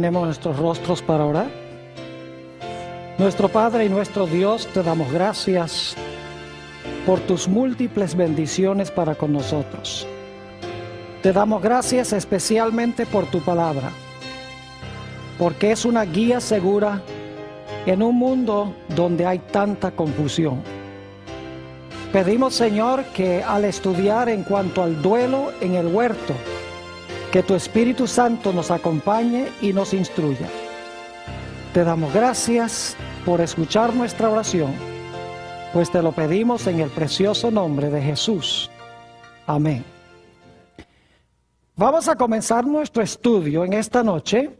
¿Tenemos nuestros rostros para orar. Nuestro Padre y nuestro Dios, te damos gracias por tus múltiples bendiciones para con nosotros. Te damos gracias especialmente por tu palabra, porque es una guía segura en un mundo donde hay tanta confusión. Pedimos, Señor, que al estudiar en cuanto al duelo en el huerto, que tu Espíritu Santo nos acompañe y nos instruya. Te damos gracias por escuchar nuestra oración, pues te lo pedimos en el precioso nombre de Jesús. Amén. Vamos a comenzar nuestro estudio en esta noche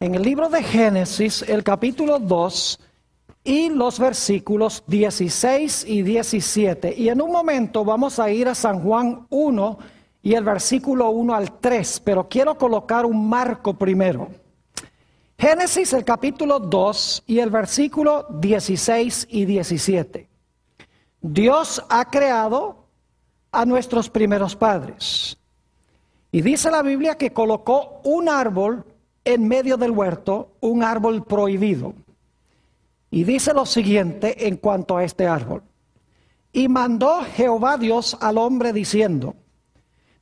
en el libro de Génesis, el capítulo 2 y los versículos 16 y 17. Y en un momento vamos a ir a San Juan 1 y el versículo 1 al 3, pero quiero colocar un marco primero. Génesis el capítulo 2 y el versículo 16 y 17. Dios ha creado a nuestros primeros padres. Y dice la Biblia que colocó un árbol en medio del huerto, un árbol prohibido. Y dice lo siguiente en cuanto a este árbol. Y mandó Jehová Dios al hombre diciendo,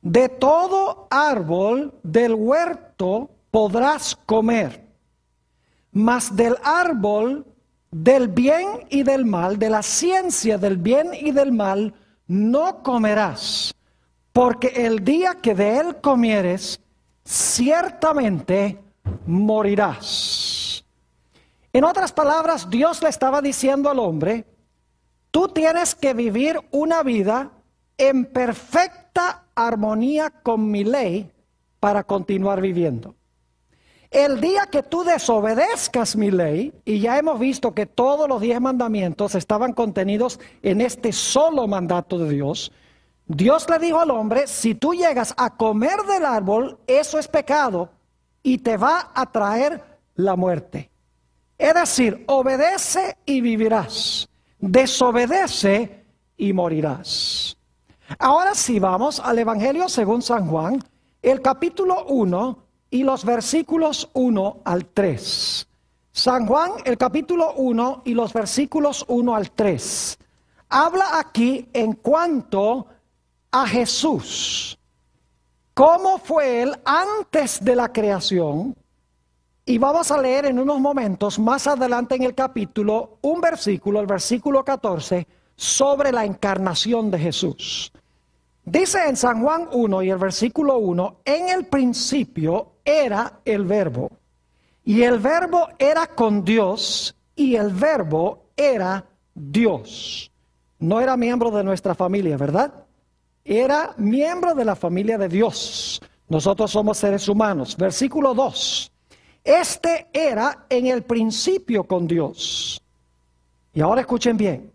de todo árbol del huerto podrás comer, mas del árbol del bien y del mal, de la ciencia del bien y del mal, no comerás, porque el día que de él comieres, ciertamente morirás. En otras palabras, Dios le estaba diciendo al hombre, tú tienes que vivir una vida en perfecta armonía con mi ley para continuar viviendo. El día que tú desobedezcas mi ley, y ya hemos visto que todos los diez mandamientos estaban contenidos en este solo mandato de Dios, Dios le dijo al hombre, si tú llegas a comer del árbol, eso es pecado y te va a traer la muerte. Es decir, obedece y vivirás, desobedece y morirás. Ahora sí vamos al Evangelio según San Juan, el capítulo 1 y los versículos 1 al 3. San Juan, el capítulo 1 y los versículos 1 al 3. Habla aquí en cuanto a Jesús, cómo fue él antes de la creación, y vamos a leer en unos momentos, más adelante en el capítulo, un versículo, el versículo 14, sobre la encarnación de Jesús. Dice en San Juan 1 y el versículo 1, en el principio era el verbo, y el verbo era con Dios, y el verbo era Dios. No era miembro de nuestra familia, ¿verdad? Era miembro de la familia de Dios. Nosotros somos seres humanos. Versículo 2. Este era en el principio con Dios. Y ahora escuchen bien.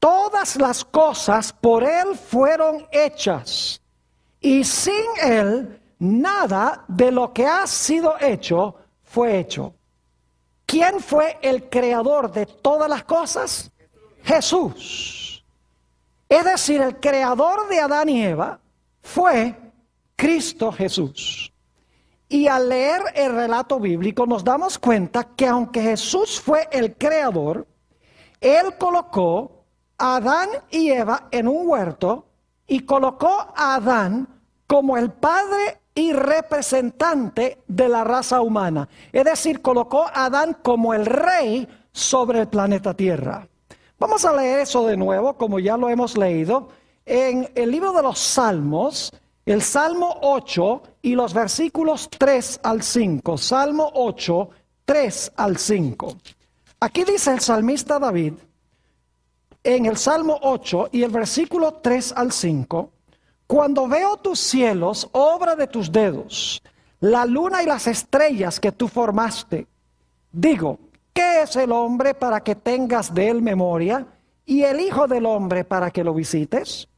Todas las cosas por Él fueron hechas y sin Él nada de lo que ha sido hecho fue hecho. ¿Quién fue el creador de todas las cosas? Jesús. Es decir, el creador de Adán y Eva fue Cristo Jesús. Y al leer el relato bíblico nos damos cuenta que aunque Jesús fue el creador, Él colocó Adán y Eva en un huerto y colocó a Adán como el padre y representante de la raza humana. Es decir, colocó a Adán como el rey sobre el planeta Tierra. Vamos a leer eso de nuevo, como ya lo hemos leído, en el libro de los Salmos, el Salmo 8 y los versículos 3 al 5. Salmo 8, 3 al 5. Aquí dice el salmista David, en el Salmo 8 y el versículo 3 al 5, cuando veo tus cielos, obra de tus dedos, la luna y las estrellas que tú formaste, digo, ¿qué es el hombre para que tengas de él memoria y el hijo del hombre para que lo visites?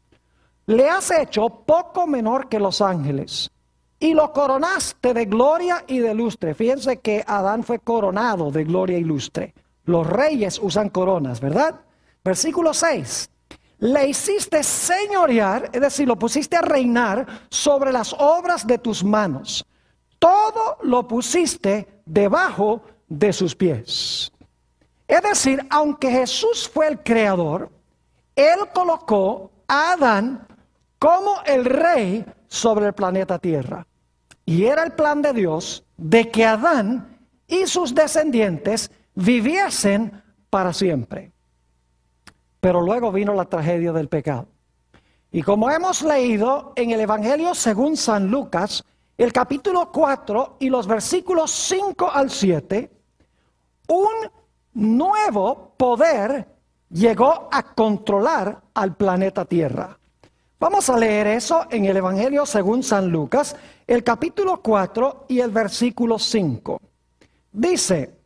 Le has hecho poco menor que los ángeles y lo coronaste de gloria y de lustre. Fíjense que Adán fue coronado de gloria y lustre. Los reyes usan coronas, ¿verdad? Versículo 6. Le hiciste señorear, es decir, lo pusiste a reinar sobre las obras de tus manos. Todo lo pusiste debajo de sus pies. Es decir, aunque Jesús fue el creador, Él colocó a Adán como el rey sobre el planeta Tierra. Y era el plan de Dios de que Adán y sus descendientes viviesen para siempre. Pero luego vino la tragedia del pecado. Y como hemos leído en el Evangelio según San Lucas, el capítulo 4 y los versículos 5 al 7, un nuevo poder llegó a controlar al planeta Tierra. Vamos a leer eso en el Evangelio según San Lucas, el capítulo 4 y el versículo 5. Dice,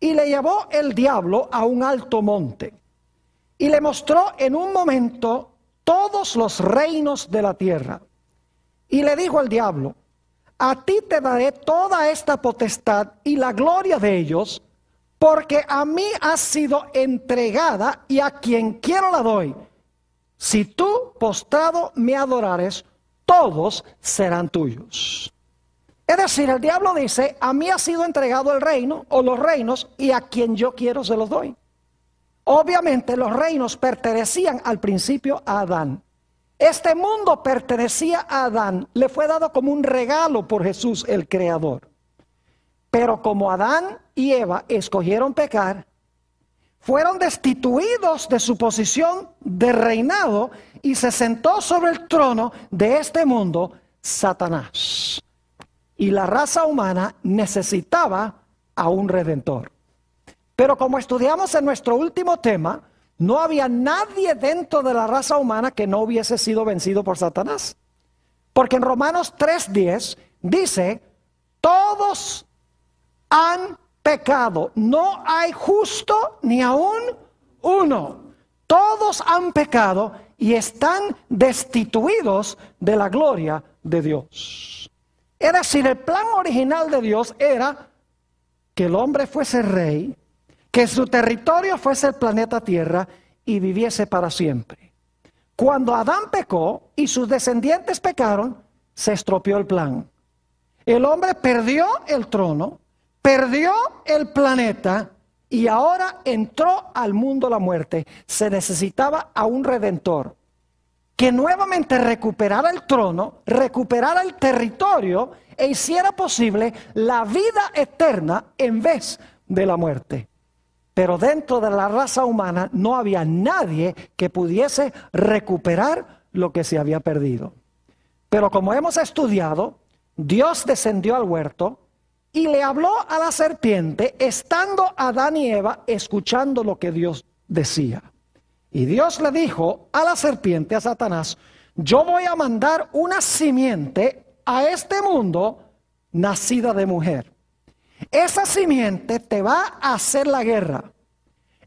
y le llevó el diablo a un alto monte y le mostró en un momento todos los reinos de la tierra. Y le dijo al diablo, a ti te daré toda esta potestad y la gloria de ellos, porque a mí ha sido entregada y a quien quiero la doy. Si tú postrado me adorares, todos serán tuyos. Es decir, el diablo dice, a mí ha sido entregado el reino o los reinos y a quien yo quiero se los doy. Obviamente los reinos pertenecían al principio a Adán. Este mundo pertenecía a Adán, le fue dado como un regalo por Jesús el Creador. Pero como Adán y Eva escogieron pecar, fueron destituidos de su posición de reinado y se sentó sobre el trono de este mundo Satanás. Y la raza humana necesitaba a un redentor. Pero como estudiamos en nuestro último tema, no había nadie dentro de la raza humana que no hubiese sido vencido por Satanás. Porque en Romanos 3.10 dice, todos han pecado, no hay justo ni aún uno. Todos han pecado y están destituidos de la gloria de Dios. Es decir, el plan original de Dios era que el hombre fuese rey que su territorio fuese el planeta Tierra y viviese para siempre. Cuando Adán pecó y sus descendientes pecaron, se estropeó el plan. El hombre perdió el trono, perdió el planeta y ahora entró al mundo la muerte. Se necesitaba a un redentor que nuevamente recuperara el trono, recuperara el territorio e hiciera posible la vida eterna en vez de la muerte. Pero dentro de la raza humana no había nadie que pudiese recuperar lo que se había perdido. Pero como hemos estudiado, Dios descendió al huerto y le habló a la serpiente, estando Adán y Eva escuchando lo que Dios decía. Y Dios le dijo a la serpiente, a Satanás, yo voy a mandar una simiente a este mundo nacida de mujer. Esa simiente te va a hacer la guerra.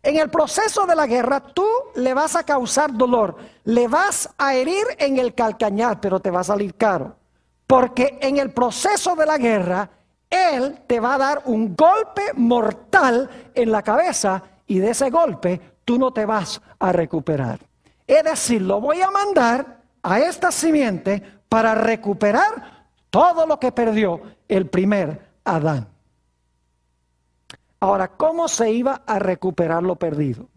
En el proceso de la guerra tú le vas a causar dolor, le vas a herir en el calcañar, pero te va a salir caro. Porque en el proceso de la guerra, Él te va a dar un golpe mortal en la cabeza y de ese golpe tú no te vas a recuperar. Es decir, lo voy a mandar a esta simiente para recuperar todo lo que perdió el primer Adán. Ahora, ¿cómo se iba a recuperar lo perdido?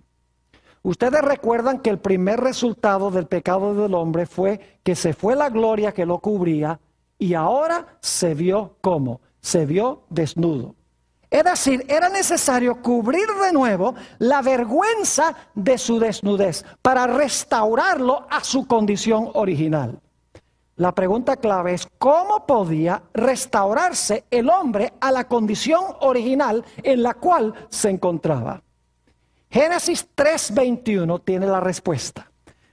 Ustedes recuerdan que el primer resultado del pecado del hombre fue que se fue la gloria que lo cubría y ahora se vio ¿cómo? se vio desnudo. Es decir, era necesario cubrir de nuevo la vergüenza de su desnudez para restaurarlo a su condición original. La pregunta clave es cómo podía restaurarse el hombre a la condición original en la cual se encontraba. Génesis 3.21 tiene la respuesta.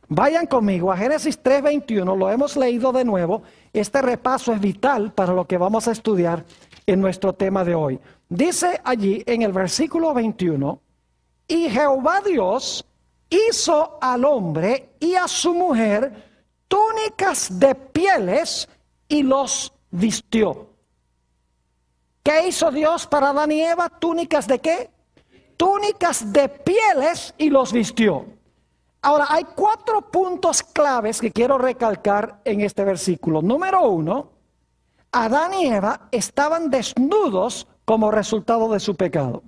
Vayan conmigo a Génesis 3.21, lo hemos leído de nuevo. Este repaso es vital para lo que vamos a estudiar en nuestro tema de hoy. Dice allí en el versículo 21, y Jehová Dios hizo al hombre y a su mujer túnicas de pieles y los vistió. ¿Qué hizo Dios para Adán y Eva? ¿Túnicas de qué? Túnicas de pieles y los vistió. Ahora, hay cuatro puntos claves que quiero recalcar en este versículo. Número uno, Adán y Eva estaban desnudos como resultado de su pecado.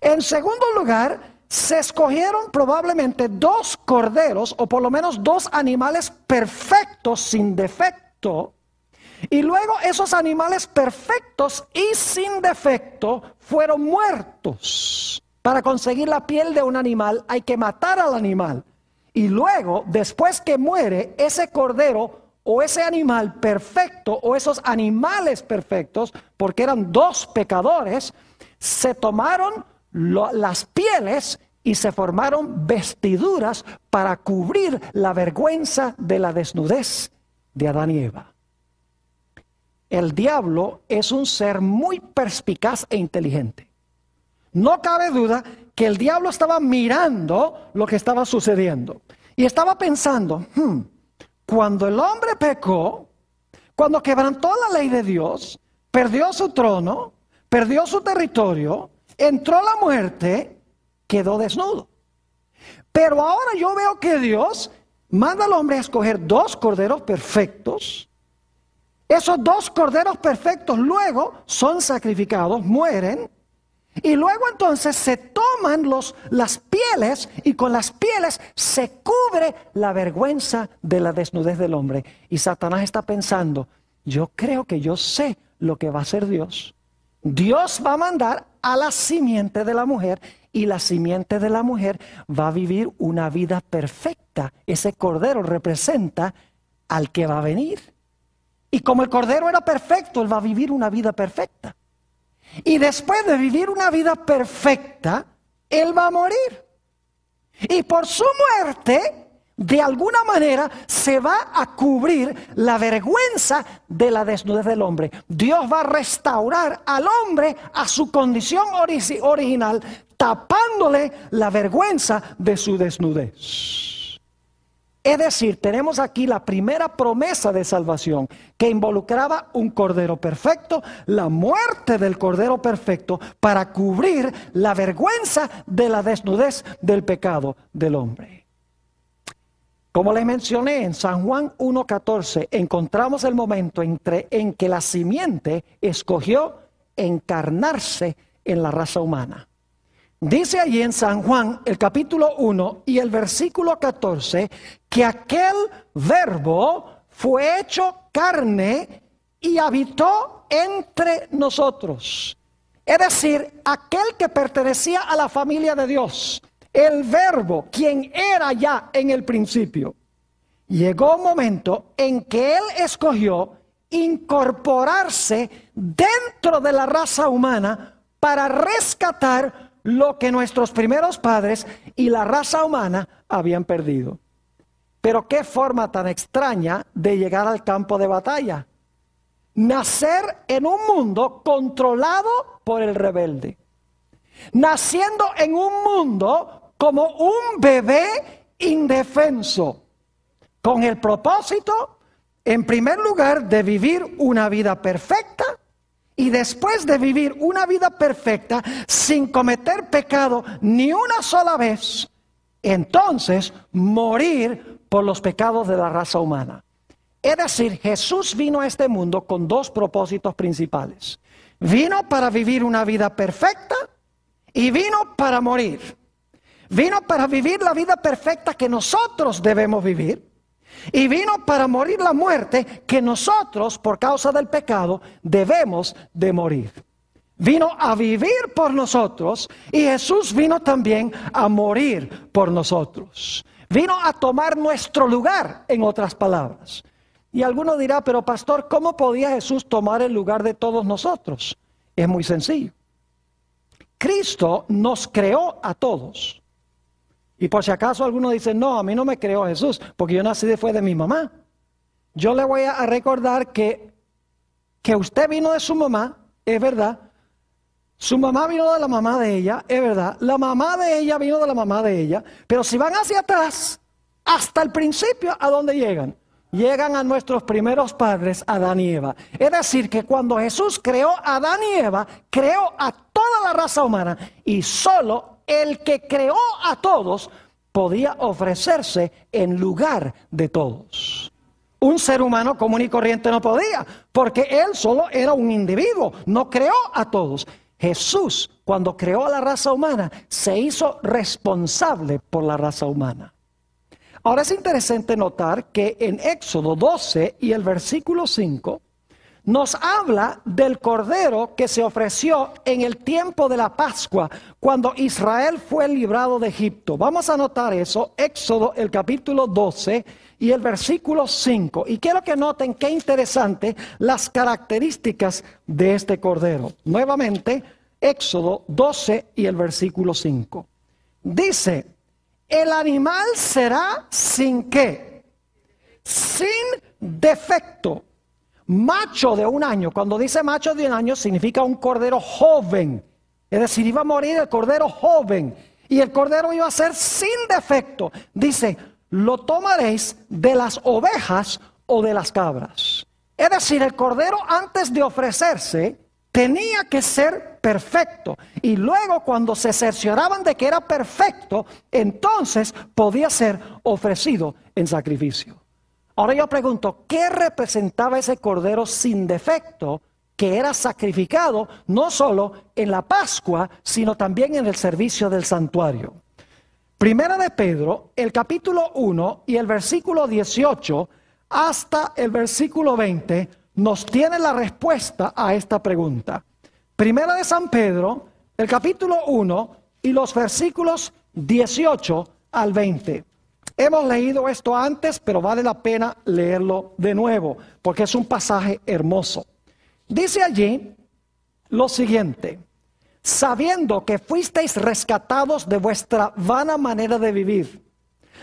En segundo lugar, se escogieron probablemente dos corderos o por lo menos dos animales perfectos sin defecto. Y luego esos animales perfectos y sin defecto fueron muertos. Para conseguir la piel de un animal hay que matar al animal. Y luego, después que muere, ese cordero o ese animal perfecto o esos animales perfectos, porque eran dos pecadores, se tomaron las pieles y se formaron vestiduras para cubrir la vergüenza de la desnudez de Adán y Eva. El diablo es un ser muy perspicaz e inteligente. No cabe duda que el diablo estaba mirando lo que estaba sucediendo y estaba pensando, hmm, cuando el hombre pecó, cuando quebrantó la ley de Dios, perdió su trono, perdió su territorio, entró la muerte, quedó desnudo. Pero ahora yo veo que Dios manda al hombre a escoger dos corderos perfectos. Esos dos corderos perfectos luego son sacrificados, mueren. Y luego entonces se toman los, las pieles y con las pieles se cubre la vergüenza de la desnudez del hombre. Y Satanás está pensando, yo creo que yo sé lo que va a hacer Dios. Dios va a mandar a la simiente de la mujer y la simiente de la mujer va a vivir una vida perfecta. Ese cordero representa al que va a venir. Y como el cordero era perfecto, él va a vivir una vida perfecta. Y después de vivir una vida perfecta, él va a morir. Y por su muerte, de alguna manera se va a cubrir la vergüenza de la desnudez del hombre. Dios va a restaurar al hombre a su condición original, tapándole la vergüenza de su desnudez. Es decir, tenemos aquí la primera promesa de salvación que involucraba un cordero perfecto, la muerte del cordero perfecto para cubrir la vergüenza de la desnudez del pecado del hombre. Como les mencioné, en San Juan 1.14 encontramos el momento entre, en que la simiente escogió encarnarse en la raza humana. Dice allí en San Juan el capítulo 1 y el versículo 14 que aquel verbo fue hecho carne y habitó entre nosotros. Es decir, aquel que pertenecía a la familia de Dios, el verbo, quien era ya en el principio. Llegó un momento en que Él escogió incorporarse dentro de la raza humana para rescatar lo que nuestros primeros padres y la raza humana habían perdido. Pero qué forma tan extraña de llegar al campo de batalla. Nacer en un mundo controlado por el rebelde. Naciendo en un mundo como un bebé indefenso, con el propósito, en primer lugar, de vivir una vida perfecta y después de vivir una vida perfecta sin cometer pecado ni una sola vez, entonces morir por los pecados de la raza humana. Es decir, Jesús vino a este mundo con dos propósitos principales. Vino para vivir una vida perfecta y vino para morir. Vino para vivir la vida perfecta que nosotros debemos vivir. Y vino para morir la muerte que nosotros, por causa del pecado, debemos de morir. Vino a vivir por nosotros y Jesús vino también a morir por nosotros. Vino a tomar nuestro lugar, en otras palabras. Y alguno dirá, pero pastor, ¿cómo podía Jesús tomar el lugar de todos nosotros? Es muy sencillo. Cristo nos creó a todos. Y por si acaso alguno dice, no, a mí no me creó Jesús, porque yo nací después de mi mamá. Yo le voy a recordar que, que usted vino de su mamá, es verdad. Su mamá vino de la mamá de ella, es verdad. La mamá de ella vino de la mamá de ella. Pero si van hacia atrás, hasta el principio, ¿a dónde llegan? Llegan a nuestros primeros padres, Adán y Eva. Es decir, que cuando Jesús creó a Adán y Eva, creó a toda la raza humana y solo el que creó a todos, podía ofrecerse en lugar de todos. Un ser humano común y corriente no podía, porque él solo era un individuo, no creó a todos. Jesús, cuando creó a la raza humana, se hizo responsable por la raza humana. Ahora es interesante notar que en Éxodo 12 y el versículo 5, nos habla del cordero que se ofreció en el tiempo de la Pascua, cuando Israel fue librado de Egipto. Vamos a notar eso, Éxodo el capítulo 12 y el versículo 5. Y quiero que noten qué interesante las características de este cordero. Nuevamente, Éxodo 12 y el versículo 5. Dice, el animal será sin qué, sin defecto macho de un año. Cuando dice macho de un año significa un cordero joven. Es decir, iba a morir el cordero joven. Y el cordero iba a ser sin defecto. Dice, lo tomaréis de las ovejas o de las cabras. Es decir, el cordero antes de ofrecerse tenía que ser perfecto. Y luego cuando se cercioraban de que era perfecto, entonces podía ser ofrecido en sacrificio. Ahora yo pregunto, ¿qué representaba ese cordero sin defecto que era sacrificado no solo en la Pascua, sino también en el servicio del santuario? Primera de Pedro, el capítulo 1 y el versículo 18 hasta el versículo 20 nos tiene la respuesta a esta pregunta. Primera de San Pedro, el capítulo 1 y los versículos 18 al 20. Hemos leído esto antes, pero vale la pena leerlo de nuevo, porque es un pasaje hermoso. Dice allí lo siguiente, sabiendo que fuisteis rescatados de vuestra vana manera de vivir,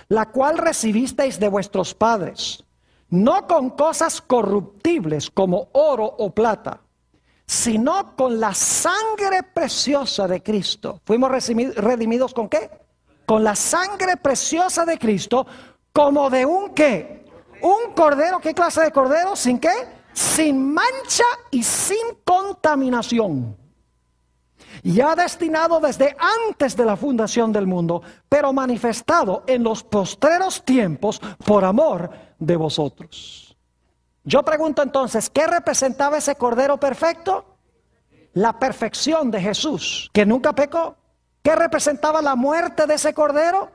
la cual recibisteis de vuestros padres, no con cosas corruptibles como oro o plata, sino con la sangre preciosa de Cristo. ¿Fuimos redimidos con qué? con la sangre preciosa de Cristo, como de un qué? Un cordero, ¿qué clase de cordero? ¿Sin qué? Sin mancha y sin contaminación. Ya destinado desde antes de la fundación del mundo, pero manifestado en los postreros tiempos por amor de vosotros. Yo pregunto entonces, ¿qué representaba ese cordero perfecto? La perfección de Jesús, que nunca pecó. ¿Qué representaba la muerte de ese cordero?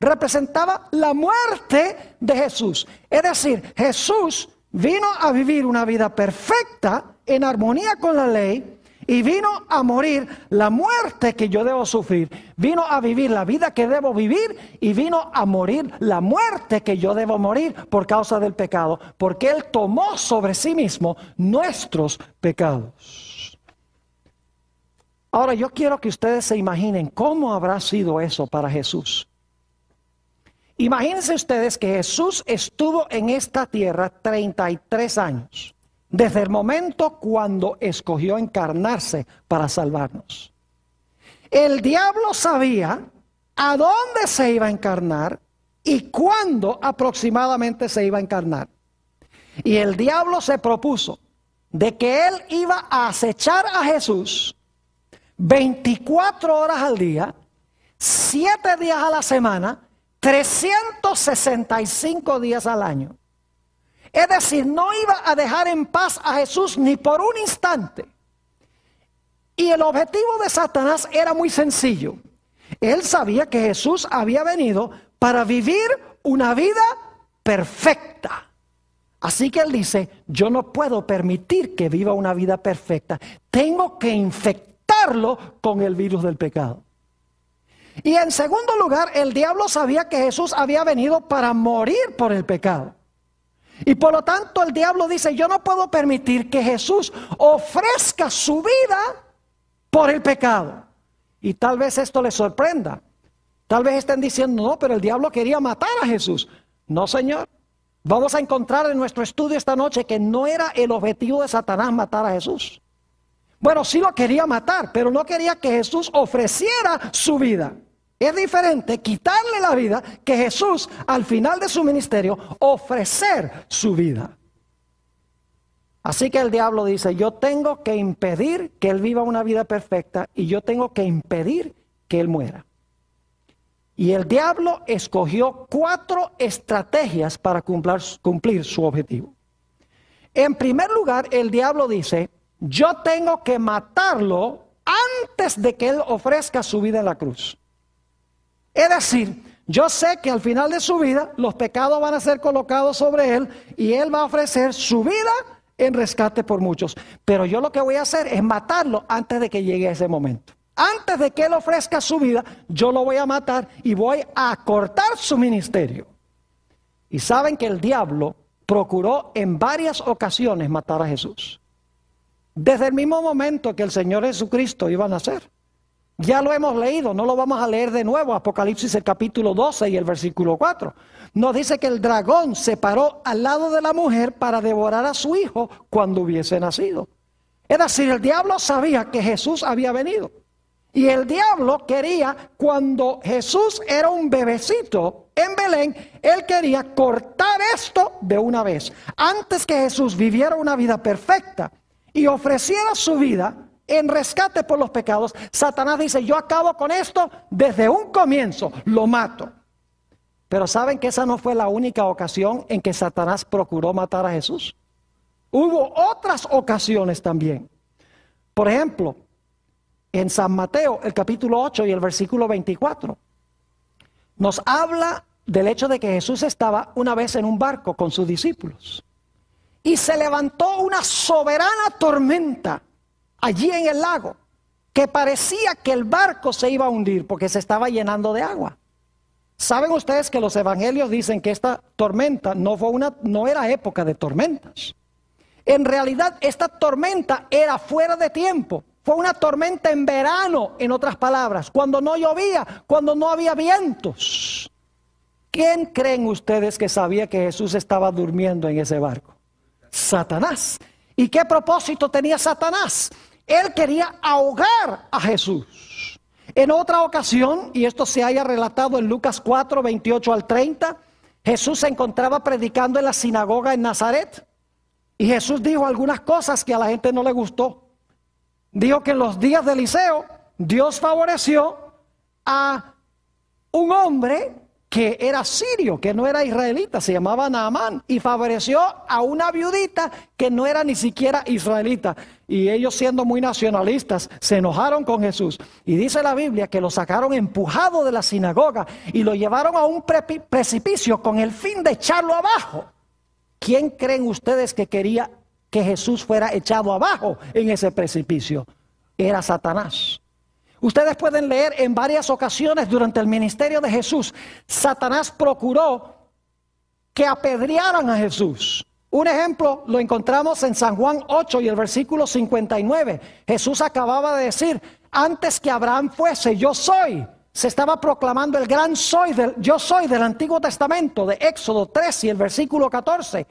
Representaba la muerte de Jesús. Es decir, Jesús vino a vivir una vida perfecta en armonía con la ley y vino a morir la muerte que yo debo sufrir, vino a vivir la vida que debo vivir y vino a morir la muerte que yo debo morir por causa del pecado, porque Él tomó sobre sí mismo nuestros pecados. Ahora yo quiero que ustedes se imaginen cómo habrá sido eso para Jesús. Imagínense ustedes que Jesús estuvo en esta tierra 33 años, desde el momento cuando escogió encarnarse para salvarnos. El diablo sabía a dónde se iba a encarnar y cuándo aproximadamente se iba a encarnar. Y el diablo se propuso de que él iba a acechar a Jesús 24 horas al día, 7 días a la semana, 365 días al año. Es decir, no iba a dejar en paz a Jesús ni por un instante. Y el objetivo de Satanás era muy sencillo. Él sabía que Jesús había venido para vivir una vida perfecta. Así que él dice, yo no puedo permitir que viva una vida perfecta. Tengo que infectar con el virus del pecado. Y en segundo lugar, el diablo sabía que Jesús había venido para morir por el pecado. Y por lo tanto el diablo dice, yo no puedo permitir que Jesús ofrezca su vida por el pecado. Y tal vez esto les sorprenda. Tal vez estén diciendo, no, pero el diablo quería matar a Jesús. No, Señor. Vamos a encontrar en nuestro estudio esta noche que no era el objetivo de Satanás matar a Jesús. Bueno, sí lo quería matar, pero no quería que Jesús ofreciera su vida. Es diferente quitarle la vida que Jesús al final de su ministerio ofrecer su vida. Así que el diablo dice, yo tengo que impedir que él viva una vida perfecta y yo tengo que impedir que él muera. Y el diablo escogió cuatro estrategias para cumplir, cumplir su objetivo. En primer lugar, el diablo dice, yo tengo que matarlo antes de que Él ofrezca su vida en la cruz. Es decir, yo sé que al final de su vida los pecados van a ser colocados sobre Él y Él va a ofrecer su vida en rescate por muchos. Pero yo lo que voy a hacer es matarlo antes de que llegue ese momento. Antes de que Él ofrezca su vida, yo lo voy a matar y voy a cortar su ministerio. Y saben que el diablo procuró en varias ocasiones matar a Jesús desde el mismo momento que el Señor Jesucristo iba a nacer. Ya lo hemos leído, no lo vamos a leer de nuevo, Apocalipsis el capítulo 12 y el versículo 4. Nos dice que el dragón se paró al lado de la mujer para devorar a su hijo cuando hubiese nacido. Es decir, el diablo sabía que Jesús había venido. Y el diablo quería, cuando Jesús era un bebecito en Belén, él quería cortar esto de una vez. Antes que Jesús viviera una vida perfecta, y ofreciera su vida en rescate por los pecados, Satanás dice, yo acabo con esto desde un comienzo, lo mato. Pero saben que esa no fue la única ocasión en que Satanás procuró matar a Jesús. Hubo otras ocasiones también. Por ejemplo, en San Mateo, el capítulo 8 y el versículo 24, nos habla del hecho de que Jesús estaba una vez en un barco con sus discípulos y se levantó una soberana tormenta allí en el lago, que parecía que el barco se iba a hundir porque se estaba llenando de agua. Saben ustedes que los evangelios dicen que esta tormenta no, fue una, no era época de tormentas. En realidad esta tormenta era fuera de tiempo. Fue una tormenta en verano, en otras palabras, cuando no llovía, cuando no había vientos. ¿Quién creen ustedes que sabía que Jesús estaba durmiendo en ese barco? Satanás. ¿Y qué propósito tenía Satanás? Él quería ahogar a Jesús. En otra ocasión, y esto se haya relatado en Lucas 4, 28 al 30, Jesús se encontraba predicando en la sinagoga en Nazaret. Y Jesús dijo algunas cosas que a la gente no le gustó. Dijo que en los días de Eliseo, Dios favoreció a un hombre que era sirio, que no era israelita, se llamaba Naamán, y favoreció a una viudita que no era ni siquiera israelita. Y ellos siendo muy nacionalistas, se enojaron con Jesús. Y dice la Biblia que lo sacaron empujado de la sinagoga y lo llevaron a un precipicio con el fin de echarlo abajo. ¿Quién creen ustedes que quería que Jesús fuera echado abajo en ese precipicio? Era Satanás. Ustedes pueden leer en varias ocasiones durante el ministerio de Jesús, Satanás procuró que apedrearan a Jesús. Un ejemplo lo encontramos en San Juan 8 y el versículo 59. Jesús acababa de decir, antes que Abraham fuese, yo soy. Se estaba proclamando el gran soy del, yo soy del Antiguo Testamento, de Éxodo 3 y el versículo 14.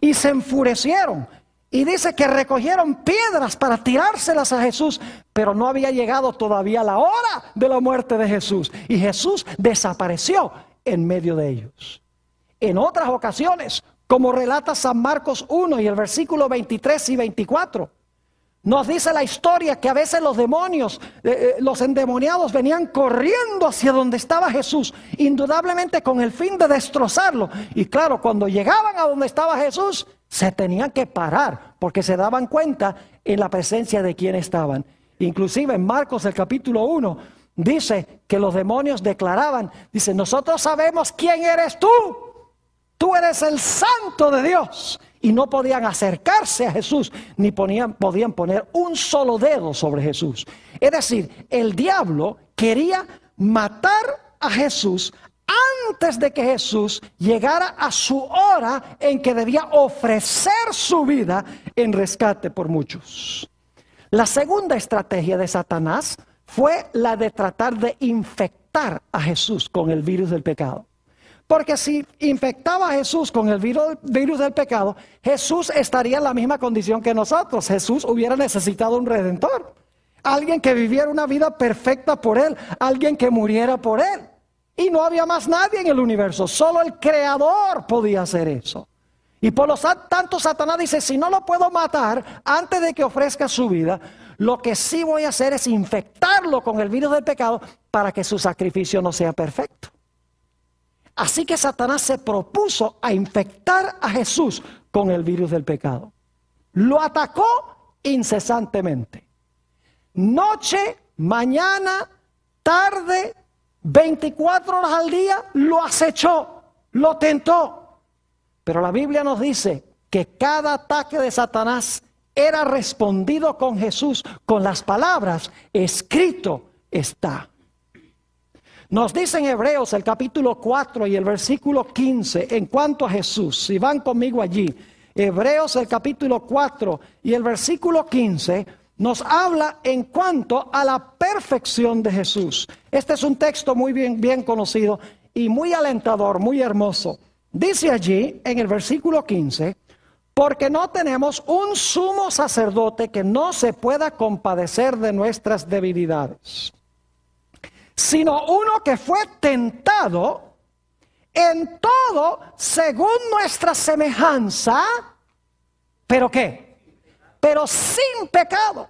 Y se enfurecieron y dice que recogieron piedras para tirárselas a Jesús, pero no había llegado todavía la hora de la muerte de Jesús. Y Jesús desapareció en medio de ellos. En otras ocasiones, como relata San Marcos 1 y el versículo 23 y 24, nos dice la historia que a veces los demonios, eh, eh, los endemoniados venían corriendo hacia donde estaba Jesús, indudablemente con el fin de destrozarlo. Y claro, cuando llegaban a donde estaba Jesús, se tenían que parar porque se daban cuenta en la presencia de quien estaban. Inclusive en Marcos el capítulo 1 dice que los demonios declaraban, dice, nosotros sabemos quién eres tú, tú eres el santo de Dios. Y no podían acercarse a Jesús, ni podían poner un solo dedo sobre Jesús. Es decir, el diablo quería matar a Jesús antes de que Jesús llegara a su hora en que debía ofrecer su vida en rescate por muchos. La segunda estrategia de Satanás fue la de tratar de infectar a Jesús con el virus del pecado. Porque si infectaba a Jesús con el virus del pecado, Jesús estaría en la misma condición que nosotros. Jesús hubiera necesitado un redentor, alguien que viviera una vida perfecta por él, alguien que muriera por él. Y no había más nadie en el universo, solo el creador podía hacer eso. Y por lo tanto Satanás dice, si no lo puedo matar antes de que ofrezca su vida, lo que sí voy a hacer es infectarlo con el virus del pecado para que su sacrificio no sea perfecto. Así que Satanás se propuso a infectar a Jesús con el virus del pecado. Lo atacó incesantemente. Noche, mañana, tarde, 24 horas al día lo acechó, lo tentó. Pero la Biblia nos dice que cada ataque de Satanás era respondido con Jesús, con las palabras, escrito está. Nos dicen Hebreos el capítulo 4 y el versículo 15 en cuanto a Jesús, si van conmigo allí, Hebreos el capítulo 4 y el versículo 15 nos habla en cuanto a la perfección de Jesús. Este es un texto muy bien, bien conocido y muy alentador, muy hermoso. Dice allí en el versículo 15, porque no tenemos un sumo sacerdote que no se pueda compadecer de nuestras debilidades, sino uno que fue tentado en todo según nuestra semejanza, pero qué? pero sin pecado.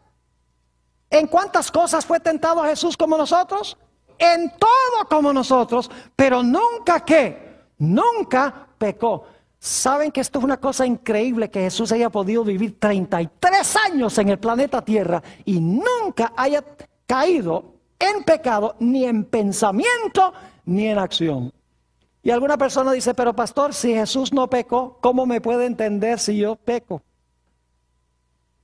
¿En cuántas cosas fue tentado Jesús como nosotros? En todo como nosotros, pero nunca que, nunca pecó. ¿Saben que esto es una cosa increíble que Jesús haya podido vivir 33 años en el planeta Tierra y nunca haya caído en pecado, ni en pensamiento, ni en acción? Y alguna persona dice, pero pastor, si Jesús no pecó, ¿cómo me puede entender si yo peco?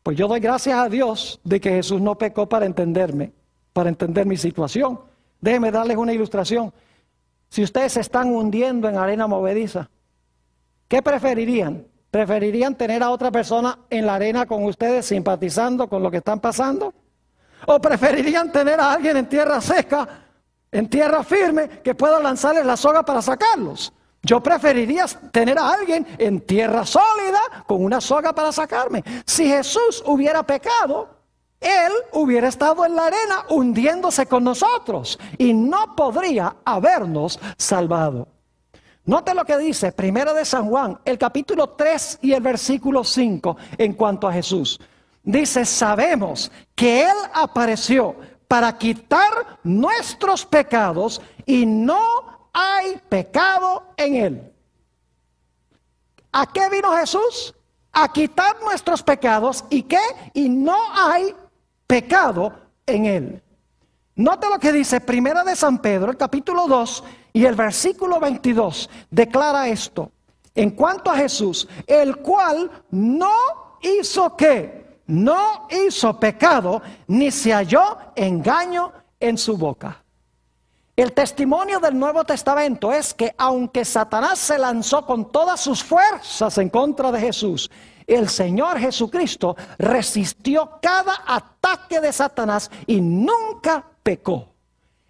Pues yo doy gracias a Dios de que Jesús no pecó para entenderme, para entender mi situación. Déjenme darles una ilustración. Si ustedes se están hundiendo en arena movediza, ¿qué preferirían? ¿Preferirían tener a otra persona en la arena con ustedes simpatizando con lo que están pasando? ¿O preferirían tener a alguien en tierra seca, en tierra firme, que pueda lanzarles la soga para sacarlos? Yo preferiría tener a alguien en tierra sólida con una soga para sacarme. Si Jesús hubiera pecado, Él hubiera estado en la arena hundiéndose con nosotros y no podría habernos salvado. Note lo que dice primero de San Juan, el capítulo 3 y el versículo 5 en cuanto a Jesús. Dice, sabemos que Él apareció para quitar nuestros pecados y no hay pecado en él. ¿A qué vino Jesús? A quitar nuestros pecados y qué? Y no hay pecado en él. Nota lo que dice Primera de San Pedro, el capítulo 2 y el versículo 22. Declara esto. En cuanto a Jesús, el cual no hizo qué? No hizo pecado, ni se halló engaño en su boca. El testimonio del Nuevo Testamento es que aunque Satanás se lanzó con todas sus fuerzas en contra de Jesús, el Señor Jesucristo resistió cada ataque de Satanás y nunca pecó.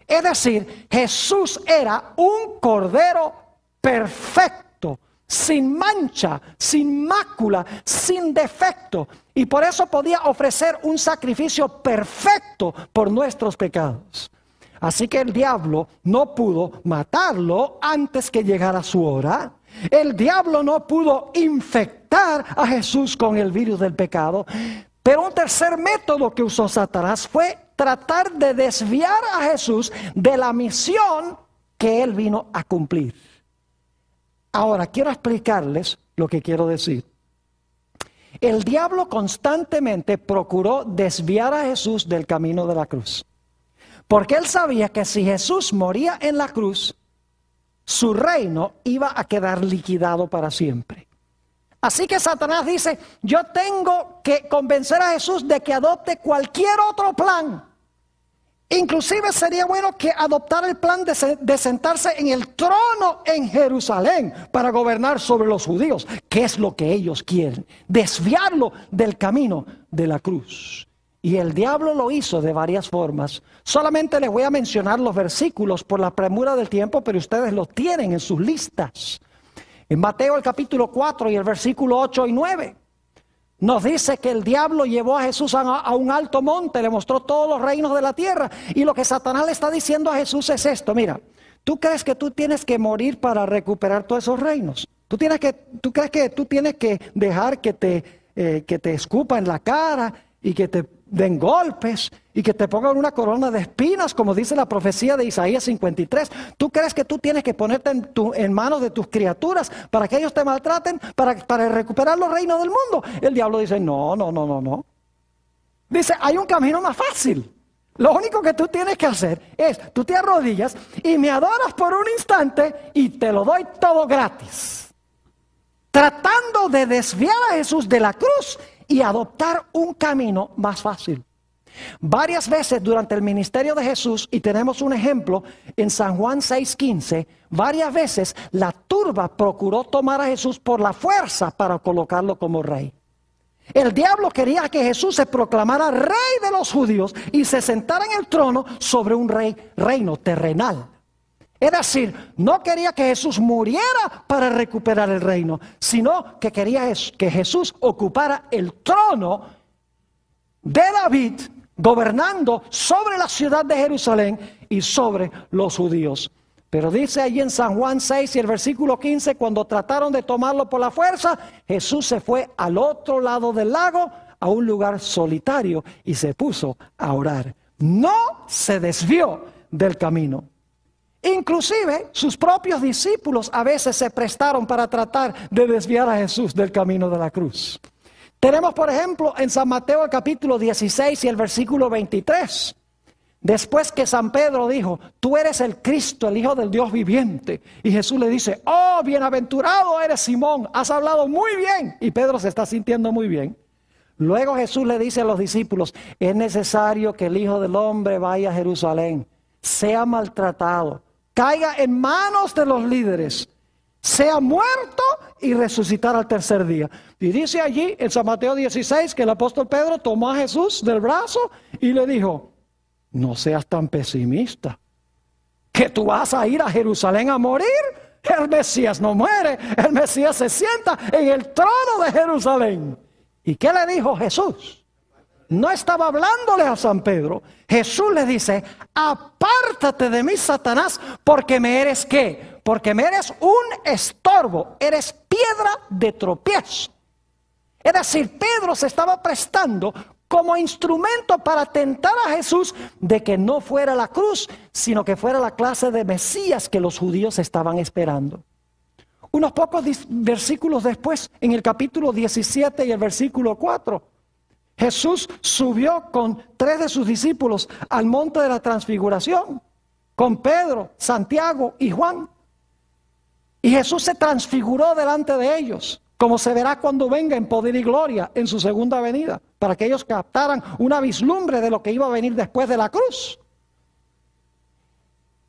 Es decir, Jesús era un cordero perfecto, sin mancha, sin mácula, sin defecto, y por eso podía ofrecer un sacrificio perfecto por nuestros pecados. Así que el diablo no pudo matarlo antes que llegara su hora. El diablo no pudo infectar a Jesús con el virus del pecado. Pero un tercer método que usó Satanás fue tratar de desviar a Jesús de la misión que él vino a cumplir. Ahora, quiero explicarles lo que quiero decir. El diablo constantemente procuró desviar a Jesús del camino de la cruz. Porque él sabía que si Jesús moría en la cruz, su reino iba a quedar liquidado para siempre. Así que Satanás dice, yo tengo que convencer a Jesús de que adopte cualquier otro plan. Inclusive sería bueno que adoptara el plan de, de, sentarse en el trono en Jerusalén para gobernar sobre los judíos, que es lo que ellos quieren, desviarlo del camino de la cruz. Y el diablo lo hizo de varias formas. Solamente les voy a mencionar los versículos por la premura del tiempo, pero ustedes los tienen en sus listas. En Mateo el capítulo 4 y el versículo 8 y 9 nos dice que el diablo llevó a Jesús a, un alto monte, le mostró todos los reinos de la tierra. Y lo que Satanás le está diciendo a Jesús es esto, mira, tú crees que tú tienes que morir para recuperar todos esos reinos. Tú, tienes que, tú crees que tú tienes que dejar que te, eh, que te escupa en la cara y que te den golpes y que te pongan una corona de espinas, como dice la profecía de Isaías 53. ¿Tú crees que tú tienes que ponerte en, tu, en manos de tus criaturas para que ellos te maltraten, para, para recuperar los reinos del mundo? El diablo dice, no, no, no, no, no. Dice, hay un camino más fácil. Lo único que tú tienes que hacer es, tú te arrodillas y me adoras por un instante y te lo doy todo gratis. Tratando de desviar a Jesús de la cruz y adoptar un camino más fácil. Varias veces durante el ministerio de Jesús, y tenemos un ejemplo en San Juan 6:15, varias veces la turba procuró tomar a Jesús por la fuerza para colocarlo como rey. El diablo quería que Jesús se proclamara rey de los judíos y se sentara en el trono sobre un rey, reino terrenal. Es decir, no quería que Jesús muriera para recuperar el reino, sino que quería que Jesús ocupara el trono de David, gobernando sobre la ciudad de Jerusalén y sobre los judíos. Pero dice allí en San Juan 6 y el versículo 15, cuando trataron de tomarlo por la fuerza, Jesús se fue al otro lado del lago, a un lugar solitario, y se puso a orar. No se desvió del camino. Inclusive sus propios discípulos a veces se prestaron para tratar de desviar a Jesús del camino de la cruz. Tenemos, por ejemplo, en San Mateo el capítulo 16 y el versículo 23. Después que San Pedro dijo, tú eres el Cristo, el Hijo del Dios viviente. Y Jesús le dice, oh, bienaventurado eres Simón, has hablado muy bien. Y Pedro se está sintiendo muy bien. Luego Jesús le dice a los discípulos, es necesario que el Hijo del Hombre vaya a Jerusalén, sea maltratado caiga en manos de los líderes, sea muerto y resucitar al tercer día. Y dice allí en San Mateo 16 que el apóstol Pedro tomó a Jesús del brazo y le dijo, no seas tan pesimista, que tú vas a ir a Jerusalén a morir. El Mesías no muere, el Mesías se sienta en el trono de Jerusalén. ¿Y qué le dijo Jesús? no estaba hablándole a San Pedro. Jesús le dice, apártate de mí, Satanás, porque me eres qué? Porque me eres un estorbo, eres piedra de tropiezo. Es decir, Pedro se estaba prestando como instrumento para tentar a Jesús de que no fuera la cruz, sino que fuera la clase de Mesías que los judíos estaban esperando. Unos pocos versículos después, en el capítulo 17 y el versículo 4, Jesús subió con tres de sus discípulos al monte de la transfiguración, con Pedro, Santiago y Juan. Y Jesús se transfiguró delante de ellos, como se verá cuando venga en poder y gloria en su segunda venida, para que ellos captaran una vislumbre de lo que iba a venir después de la cruz.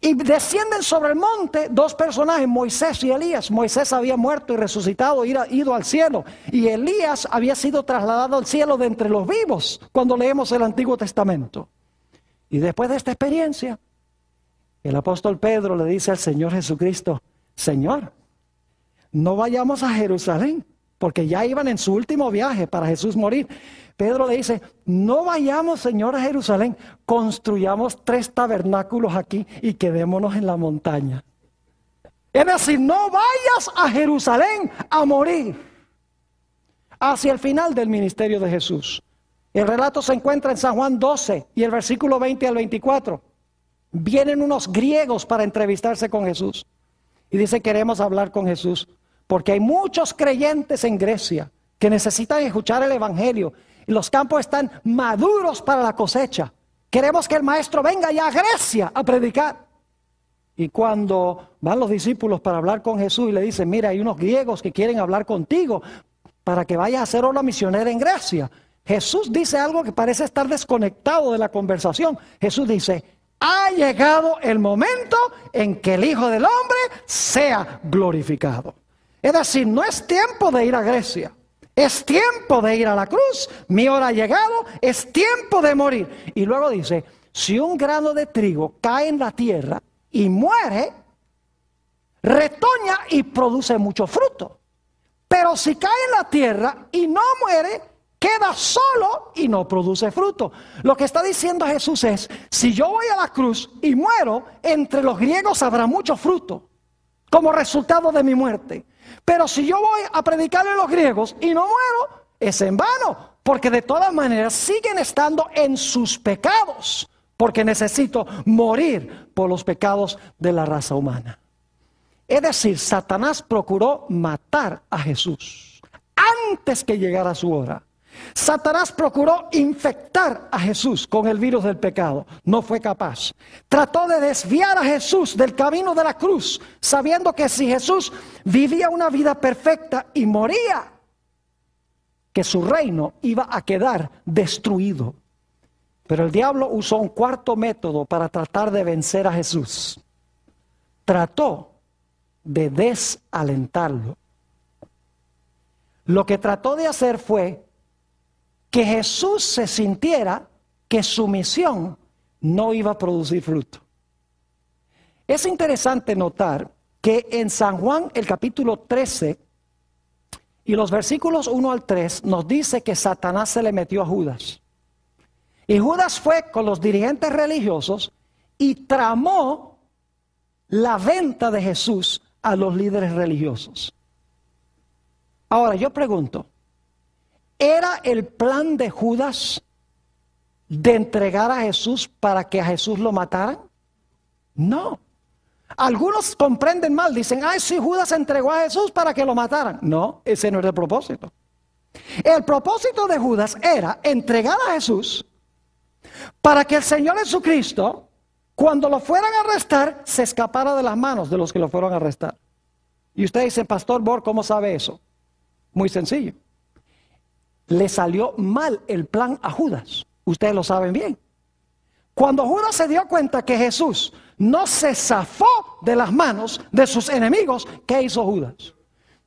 Y descienden sobre el monte dos personajes, Moisés y Elías. Moisés había muerto y resucitado, ido al cielo. Y Elías había sido trasladado al cielo de entre los vivos cuando leemos el Antiguo Testamento. Y después de esta experiencia, el apóstol Pedro le dice al Señor Jesucristo, Señor, no vayamos a Jerusalén, porque ya iban en su último viaje para Jesús morir. Pedro le dice, no vayamos, Señor, a Jerusalén, construyamos tres tabernáculos aquí y quedémonos en la montaña. Es decir, no vayas a Jerusalén a morir. Hacia el final del ministerio de Jesús. El relato se encuentra en San Juan 12 y el versículo 20 al 24. Vienen unos griegos para entrevistarse con Jesús. Y dice, queremos hablar con Jesús, porque hay muchos creyentes en Grecia que necesitan escuchar el Evangelio los campos están maduros para la cosecha. Queremos que el maestro venga ya a Grecia a predicar. Y cuando van los discípulos para hablar con Jesús y le dicen, mira, hay unos griegos que quieren hablar contigo para que vayas a hacer una misionera en Grecia. Jesús dice algo que parece estar desconectado de la conversación. Jesús dice, ha llegado el momento en que el Hijo del Hombre sea glorificado. Es decir, no es tiempo de ir a Grecia. Es tiempo de ir a la cruz, mi hora ha llegado, es tiempo de morir. Y luego dice, si un grano de trigo cae en la tierra y muere, retoña y produce mucho fruto. Pero si cae en la tierra y no muere, queda solo y no produce fruto. Lo que está diciendo Jesús es, si yo voy a la cruz y muero, entre los griegos habrá mucho fruto como resultado de mi muerte. Pero si yo voy a predicarle a los griegos y no muero, es en vano, porque de todas maneras siguen estando en sus pecados, porque necesito morir por los pecados de la raza humana. Es decir, Satanás procuró matar a Jesús antes que llegara su hora. Satanás procuró infectar a Jesús con el virus del pecado. No fue capaz. Trató de desviar a Jesús del camino de la cruz, sabiendo que si Jesús vivía una vida perfecta y moría, que su reino iba a quedar destruido. Pero el diablo usó un cuarto método para tratar de vencer a Jesús. Trató de desalentarlo. Lo que trató de hacer fue que Jesús se sintiera que su misión no iba a producir fruto. Es interesante notar que en San Juan el capítulo 13 y los versículos 1 al 3 nos dice que Satanás se le metió a Judas. Y Judas fue con los dirigentes religiosos y tramó la venta de Jesús a los líderes religiosos. Ahora yo pregunto, ¿Era el plan de Judas de entregar a Jesús para que a Jesús lo mataran? No. Algunos comprenden mal, dicen, ay, si Judas entregó a Jesús para que lo mataran. No, ese no era el propósito. El propósito de Judas era entregar a Jesús para que el Señor Jesucristo, cuando lo fueran a arrestar, se escapara de las manos de los que lo fueron a arrestar. Y ustedes dicen, Pastor Bor, ¿cómo sabe eso? Muy sencillo le salió mal el plan a Judas. Ustedes lo saben bien. Cuando Judas se dio cuenta que Jesús no se zafó de las manos de sus enemigos, ¿qué hizo Judas?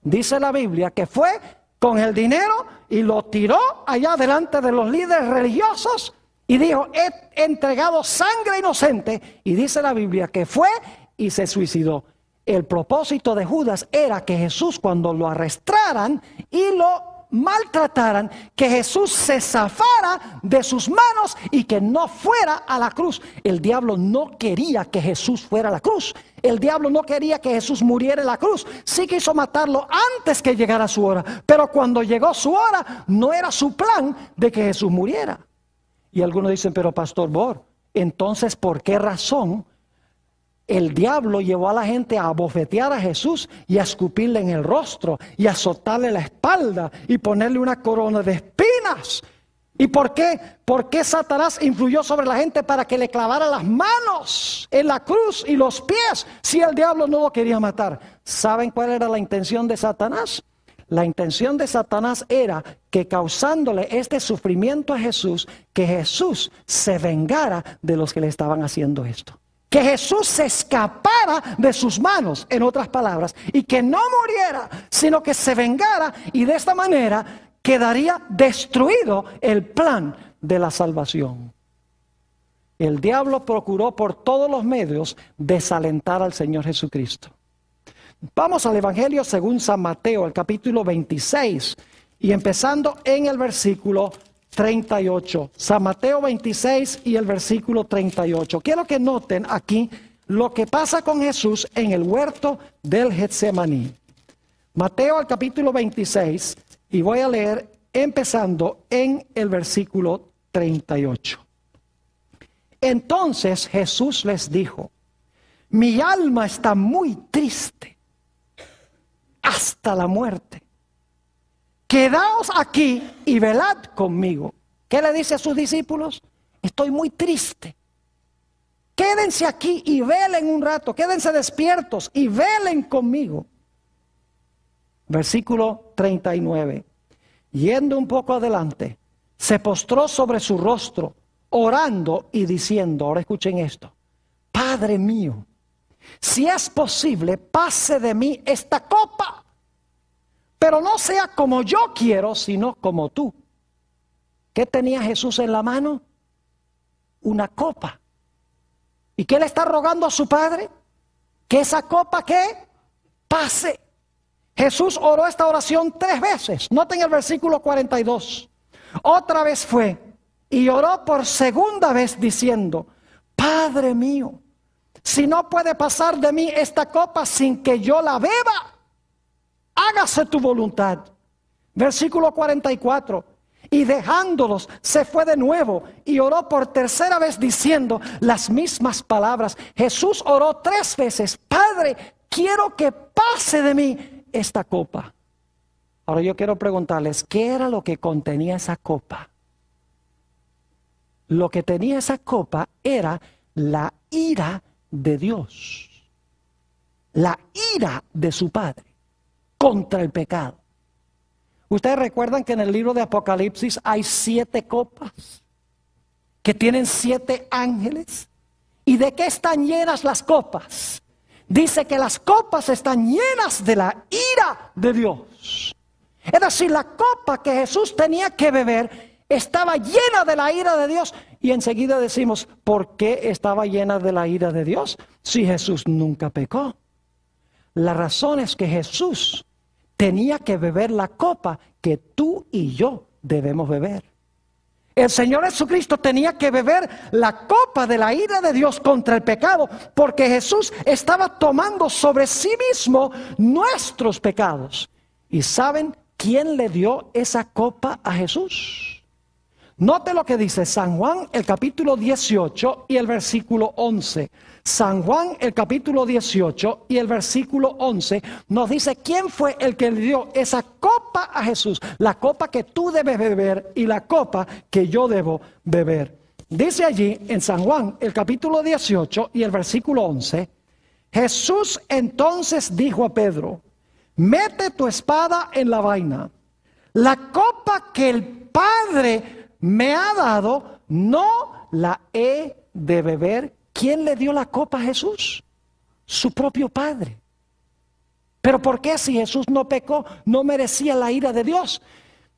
Dice la Biblia que fue con el dinero y lo tiró allá delante de los líderes religiosos y dijo, he entregado sangre inocente. Y dice la Biblia que fue y se suicidó. El propósito de Judas era que Jesús cuando lo arrestaran y lo maltrataran, que Jesús se zafara de sus manos y que no fuera a la cruz. El diablo no quería que Jesús fuera a la cruz. El diablo no quería que Jesús muriera en la cruz. Sí quiso matarlo antes que llegara su hora. Pero cuando llegó su hora, no era su plan de que Jesús muriera. Y algunos dicen, pero Pastor Bor, entonces, ¿por qué razón? el diablo llevó a la gente a bofetear a Jesús y a escupirle en el rostro y a azotarle la espalda y ponerle una corona de espinas. ¿Y por qué? ¿Por qué Satanás influyó sobre la gente para que le clavara las manos en la cruz y los pies si el diablo no lo quería matar? ¿Saben cuál era la intención de Satanás? La intención de Satanás era que causándole este sufrimiento a Jesús, que Jesús se vengara de los que le estaban haciendo esto que Jesús se escapara de sus manos, en otras palabras, y que no muriera, sino que se vengara y de esta manera quedaría destruido el plan de la salvación. El diablo procuró por todos los medios desalentar al Señor Jesucristo. Vamos al Evangelio según San Mateo, el capítulo 26, y empezando en el versículo 38. San Mateo 26 y el versículo 38. Quiero que noten aquí lo que pasa con Jesús en el huerto del Getsemaní. Mateo al capítulo 26 y voy a leer empezando en el versículo 38. Entonces Jesús les dijo, mi alma está muy triste hasta la muerte quedaos aquí y velad conmigo. ¿Qué le dice a sus discípulos? Estoy muy triste. Quédense aquí y velen un rato, quédense despiertos y velen conmigo. Versículo 39. Yendo un poco adelante, se postró sobre su rostro, orando y diciendo, ahora escuchen esto, Padre mío, si es posible, pase de mí esta copa pero no sea como yo quiero, sino como tú. ¿Qué tenía Jesús en la mano? Una copa. ¿Y qué le está rogando a su padre? Que esa copa que pase. Jesús oró esta oración tres veces. Noten el versículo 42. Otra vez fue y oró por segunda vez diciendo, Padre mío, si no puede pasar de mí esta copa sin que yo la beba, hágase tu voluntad. Versículo 44. Y dejándolos, se fue de nuevo y oró por tercera vez diciendo las mismas palabras. Jesús oró tres veces, Padre, quiero que pase de mí esta copa. Ahora yo quiero preguntarles, ¿qué era lo que contenía esa copa? Lo que tenía esa copa era la ira de Dios, la ira de su Padre contra el pecado. Ustedes recuerdan que en el libro de Apocalipsis hay siete copas que tienen siete ángeles. ¿Y de qué están llenas las copas? Dice que las copas están llenas de la ira de Dios. Es decir, la copa que Jesús tenía que beber estaba llena de la ira de Dios. Y enseguida decimos, ¿por qué estaba llena de la ira de Dios si Jesús nunca pecó? La razón es que Jesús tenía que beber la copa que tú y yo debemos beber. El Señor Jesucristo tenía que beber la copa de la ira de Dios contra el pecado, porque Jesús estaba tomando sobre sí mismo nuestros pecados. ¿Y saben quién le dio esa copa a Jesús? Note lo que dice San Juan el capítulo 18 y el versículo 11. San Juan el capítulo 18 y el versículo 11 nos dice quién fue el que le dio esa copa a Jesús, la copa que tú debes beber y la copa que yo debo beber. Dice allí en San Juan el capítulo 18 y el versículo 11, Jesús entonces dijo a Pedro, mete tu espada en la vaina. La copa que el Padre me ha dado, no la he de beber. ¿Quién le dio la copa a Jesús? Su propio Padre. Pero ¿por qué si Jesús no pecó, no merecía la ira de Dios?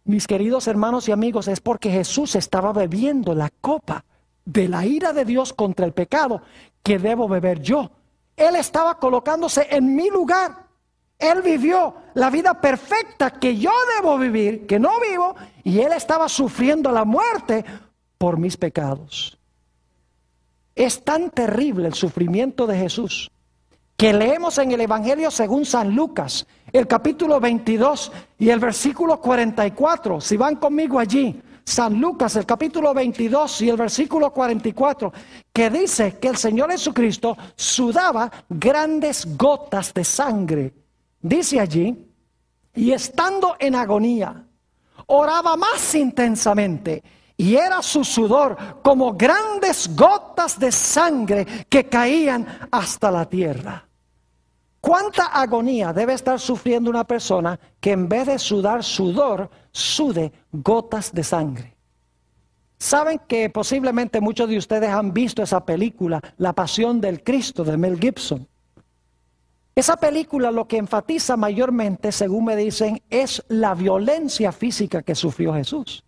Mis queridos hermanos y amigos, es porque Jesús estaba bebiendo la copa de la ira de Dios contra el pecado que debo beber yo. Él estaba colocándose en mi lugar. Él vivió la vida perfecta que yo debo vivir, que no vivo, y Él estaba sufriendo la muerte por mis pecados. Es tan terrible el sufrimiento de Jesús que leemos en el Evangelio según San Lucas, el capítulo 22 y el versículo 44. Si van conmigo allí, San Lucas, el capítulo 22 y el versículo 44, que dice que el Señor Jesucristo sudaba grandes gotas de sangre Dice allí, y estando en agonía, oraba más intensamente y era su sudor como grandes gotas de sangre que caían hasta la tierra. ¿Cuánta agonía debe estar sufriendo una persona que en vez de sudar sudor, sude gotas de sangre? Saben que posiblemente muchos de ustedes han visto esa película, La Pasión del Cristo, de Mel Gibson. Esa película lo que enfatiza mayormente, según me dicen, es la violencia física que sufrió Jesús.